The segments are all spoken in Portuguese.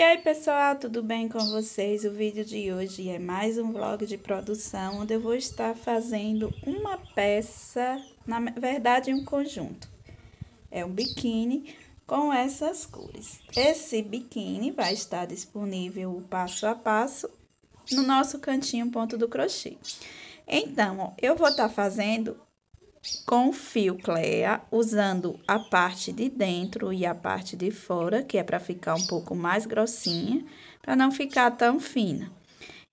E aí pessoal, tudo bem com vocês? O vídeo de hoje é mais um vlog de produção, onde eu vou estar fazendo uma peça, na verdade um conjunto. É um biquíni com essas cores. Esse biquíni vai estar disponível passo a passo no nosso cantinho ponto do crochê. Então, eu vou estar fazendo com fio cleia, usando a parte de dentro e a parte de fora, que é para ficar um pouco mais grossinha, para não ficar tão fina.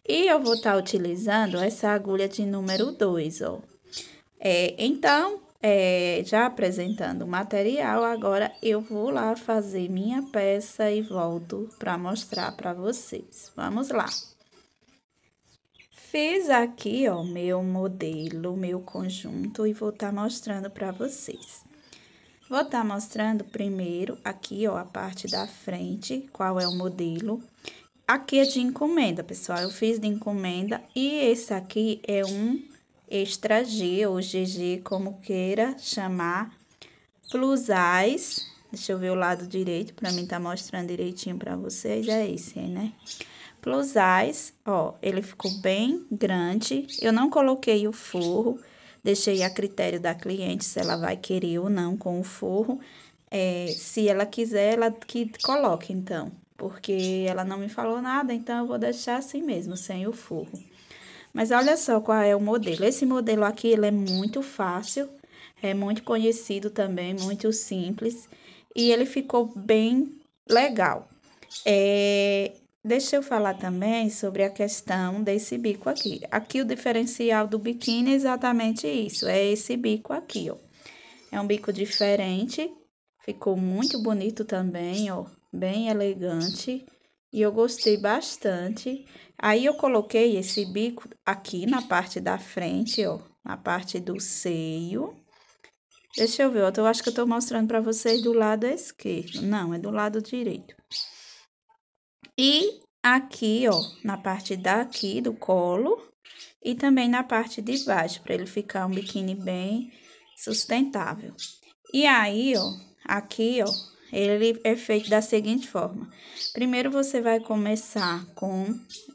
E eu vou estar tá utilizando essa agulha de número 2, ó. É, então, é, já apresentando o material, agora eu vou lá fazer minha peça e volto para mostrar para vocês. Vamos lá! Fiz aqui, ó, meu modelo, meu conjunto e vou estar tá mostrando para vocês. Vou estar tá mostrando primeiro aqui, ó, a parte da frente, qual é o modelo. Aqui é de encomenda, pessoal, eu fiz de encomenda e esse aqui é um extra G ou GG, como queira chamar, plus size Deixa eu ver o lado direito, para mim tá mostrando direitinho para vocês, é esse, né? eyes, ó, ele ficou bem grande, eu não coloquei o forro, deixei a critério da cliente se ela vai querer ou não com o forro. É, se ela quiser, ela que coloque, então, porque ela não me falou nada, então eu vou deixar assim mesmo, sem o forro. Mas olha só qual é o modelo. Esse modelo aqui, ele é muito fácil, é muito conhecido também, muito simples e ele ficou bem legal. É, deixa eu falar também sobre a questão desse bico aqui. Aqui o diferencial do biquíni é exatamente isso, é esse bico aqui, ó. É um bico diferente, ficou muito bonito também, ó, bem elegante. E eu gostei bastante. Aí eu coloquei esse bico aqui na parte da frente, ó, na parte do seio. Deixa eu ver, eu acho que eu tô mostrando pra vocês do lado esquerdo. Não, é do lado direito. E aqui, ó, na parte daqui do colo e também na parte de baixo, pra ele ficar um biquíni bem sustentável. E aí, ó, aqui, ó, ele é feito da seguinte forma. Primeiro, você vai começar com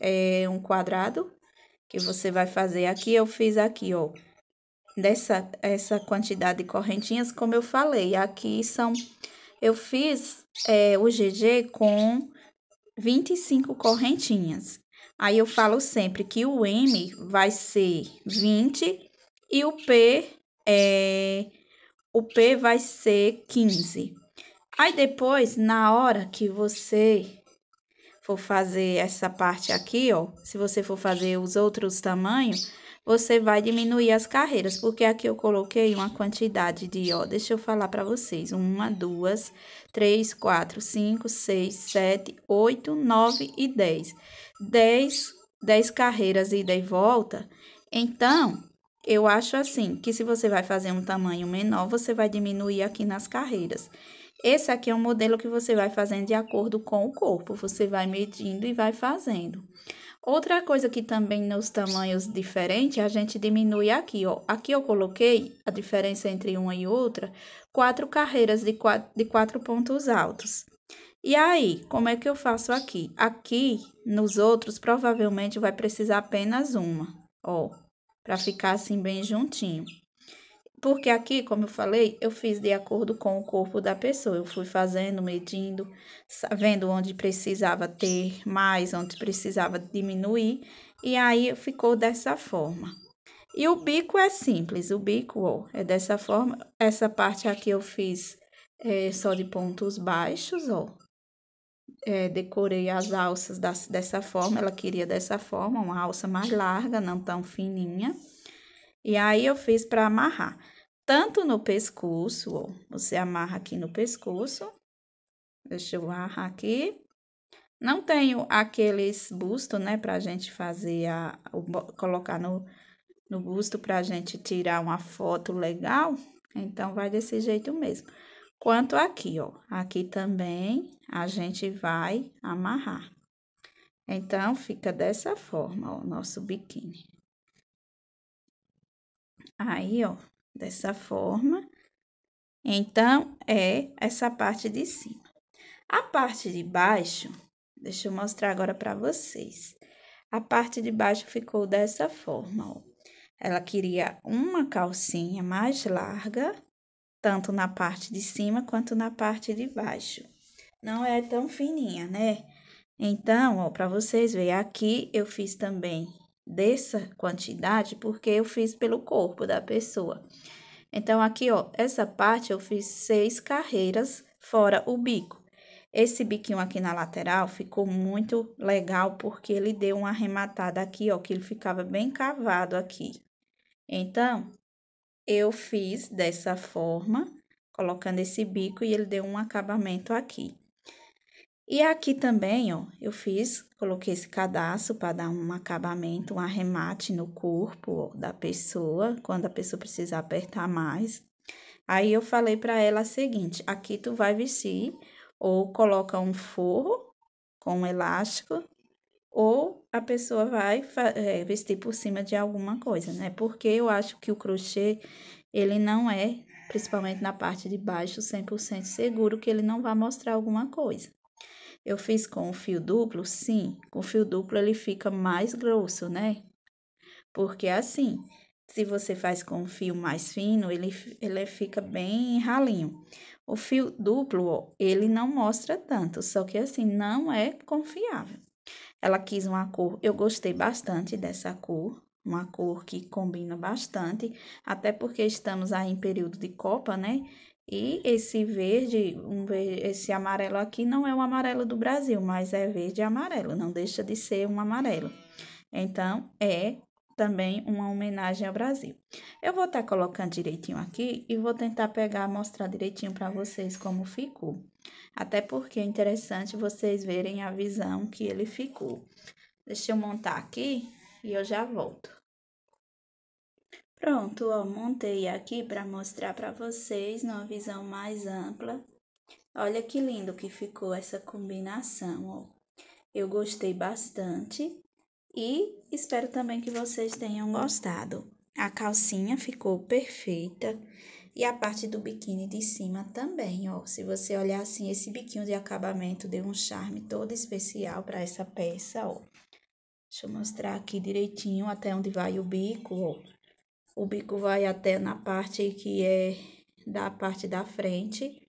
é, um quadrado, que você vai fazer aqui, eu fiz aqui, ó, dessa essa quantidade de correntinhas, como eu falei, aqui são eu fiz é, o GG com 25 correntinhas. Aí eu falo sempre que o M vai ser 20 e o P é o P vai ser 15. Aí depois, na hora que você for fazer essa parte aqui, ó, se você for fazer os outros tamanhos, você vai diminuir as carreiras, porque aqui eu coloquei uma quantidade de, ó, deixa eu falar para vocês, uma, duas, três, quatro, cinco, seis, sete, oito, nove e dez. Dez, dez carreiras ida e volta, então, eu acho assim, que se você vai fazer um tamanho menor, você vai diminuir aqui nas carreiras. Esse aqui é um modelo que você vai fazendo de acordo com o corpo, você vai medindo e vai fazendo. Outra coisa que também nos tamanhos diferentes, a gente diminui aqui, ó. Aqui eu coloquei a diferença entre uma e outra, quatro carreiras de quatro, de quatro pontos altos. E aí, como é que eu faço aqui? Aqui, nos outros, provavelmente vai precisar apenas uma, ó, para ficar assim bem juntinho. Porque aqui, como eu falei, eu fiz de acordo com o corpo da pessoa. Eu fui fazendo, medindo, vendo onde precisava ter mais, onde precisava diminuir. E aí ficou dessa forma. E o bico é simples, o bico ó, é dessa forma. Essa parte aqui eu fiz é, só de pontos baixos, ó. É, decorei as alças dessa forma, ela queria dessa forma, uma alça mais larga, não tão fininha. E aí, eu fiz para amarrar tanto no pescoço, ó, você amarra aqui no pescoço. Deixa eu amarrar aqui. Não tenho aqueles bustos, né, pra gente fazer a... colocar no, no busto pra gente tirar uma foto legal. Então, vai desse jeito mesmo. Quanto aqui, ó, aqui também a gente vai amarrar. Então, fica dessa forma, ó, o nosso biquíni. Aí, ó, dessa forma. Então, é essa parte de cima. A parte de baixo, deixa eu mostrar agora para vocês. A parte de baixo ficou dessa forma, ó. Ela queria uma calcinha mais larga, tanto na parte de cima quanto na parte de baixo. Não é tão fininha, né? Então, ó, para vocês verem, aqui eu fiz também dessa quantidade, porque eu fiz pelo corpo da pessoa. Então, aqui, ó, essa parte eu fiz seis carreiras fora o bico. Esse biquinho aqui na lateral ficou muito legal, porque ele deu uma arrematada aqui, ó, que ele ficava bem cavado aqui. Então, eu fiz dessa forma, colocando esse bico e ele deu um acabamento aqui. E aqui também, ó, eu fiz, coloquei esse cadastro para dar um acabamento, um arremate no corpo ó, da pessoa, quando a pessoa precisar apertar mais. Aí eu falei para ela o seguinte: aqui tu vai vestir ou coloca um forro com um elástico ou a pessoa vai é, vestir por cima de alguma coisa, né? Porque eu acho que o crochê, ele não é, principalmente na parte de baixo, 100% seguro que ele não vai mostrar alguma coisa. Eu fiz com o fio duplo? Sim, com o fio duplo ele fica mais grosso, né? Porque assim, se você faz com o fio mais fino, ele, ele fica bem ralinho. O fio duplo, ele não mostra tanto, só que assim, não é confiável. Ela quis uma cor, eu gostei bastante dessa cor, uma cor que combina bastante, até porque estamos aí em período de copa, né? E esse verde, um verde, esse amarelo aqui não é o amarelo do Brasil, mas é verde e amarelo, não deixa de ser um amarelo. Então, é também uma homenagem ao Brasil. Eu vou estar tá colocando direitinho aqui e vou tentar pegar, mostrar direitinho para vocês como ficou. Até porque é interessante vocês verem a visão que ele ficou. Deixa eu montar aqui e eu já volto. Pronto, ó, montei aqui para mostrar para vocês numa visão mais ampla. Olha que lindo que ficou essa combinação, ó. Eu gostei bastante e espero também que vocês tenham gostado. A calcinha ficou perfeita e a parte do biquíni de cima também, ó. Se você olhar assim, esse biquinho de acabamento deu um charme todo especial para essa peça, ó. Deixa eu mostrar aqui direitinho até onde vai o bico, ó. O bico vai até na parte que é da parte da frente.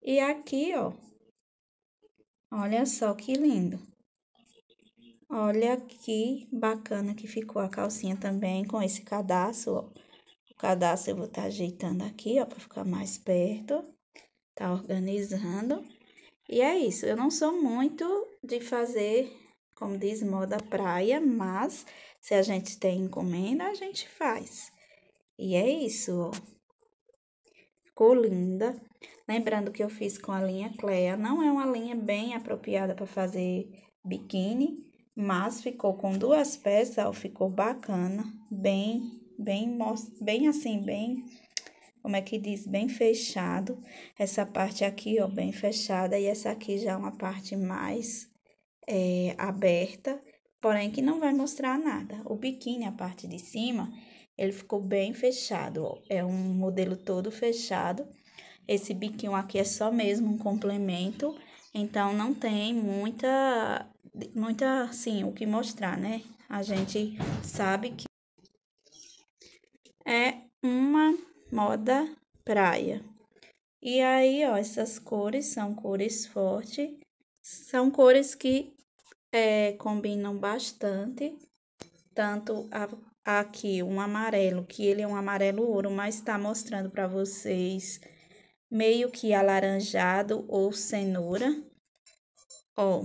E aqui, ó, olha só que lindo. Olha que bacana que ficou a calcinha também com esse cadastro, ó. O cadastro eu vou estar tá ajeitando aqui, ó, para ficar mais perto. Tá organizando. E é isso, eu não sou muito de fazer, como diz moda praia, mas se a gente tem encomenda, a gente faz. E é isso, ó. Ficou linda. Lembrando que eu fiz com a linha Clea. Não é uma linha bem apropriada para fazer biquíni, mas ficou com duas peças, ó, ficou bacana. Bem, bem, bem assim, bem como é que diz, bem fechado. Essa parte aqui, ó, bem fechada, e essa aqui já é uma parte mais é, aberta porém que não vai mostrar nada. O biquíni, a parte de cima, ele ficou bem fechado, ó. é um modelo todo fechado. Esse biquinho aqui é só mesmo um complemento, então não tem muita, muita, assim, o que mostrar, né? A gente sabe que é uma moda praia. E aí, ó, essas cores são cores fortes, são cores que é, combinam bastante, tanto a, aqui um amarelo, que ele é um amarelo ouro, mas está mostrando para vocês meio que alaranjado ou cenoura, ó.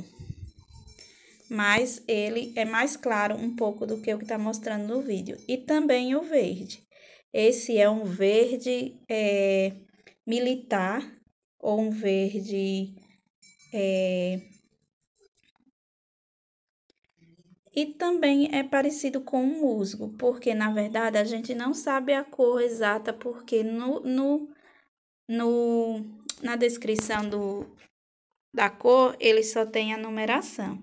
Mas ele é mais claro um pouco do que o que está mostrando no vídeo. E também o verde. Esse é um verde é, militar ou um verde é, E também é parecido com o musgo, porque na verdade a gente não sabe a cor exata, porque no, no, no, na descrição do, da cor ele só tem a numeração.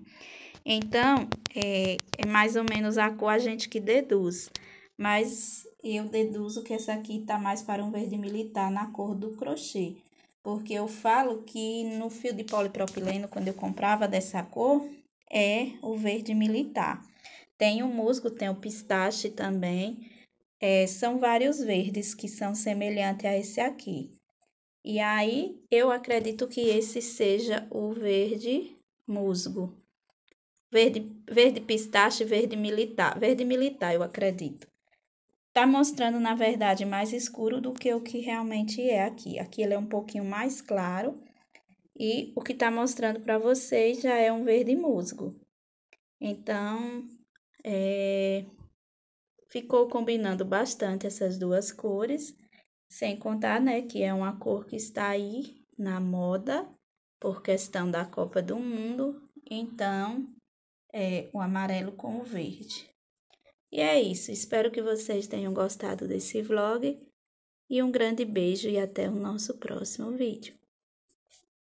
Então, é, é mais ou menos a cor a gente que deduz. Mas eu deduzo que essa aqui está mais para um verde militar na cor do crochê. Porque eu falo que no fio de polipropileno, quando eu comprava dessa cor, é o verde militar. Tem o musgo, tem o pistache também. É, são vários verdes que são semelhantes a esse aqui. E aí, eu acredito que esse seja o verde musgo. Verde, verde pistache, verde militar. Verde militar, eu acredito. Tá mostrando, na verdade, mais escuro do que o que realmente é aqui. Aqui ele é um pouquinho mais claro e o que está mostrando para vocês já é um verde musgo. Então, é, ficou combinando bastante essas duas cores, sem contar, né, que é uma cor que está aí na moda por questão da Copa do Mundo. Então, é o amarelo com o verde. E é isso, espero que vocês tenham gostado desse vlog e um grande beijo e até o nosso próximo vídeo.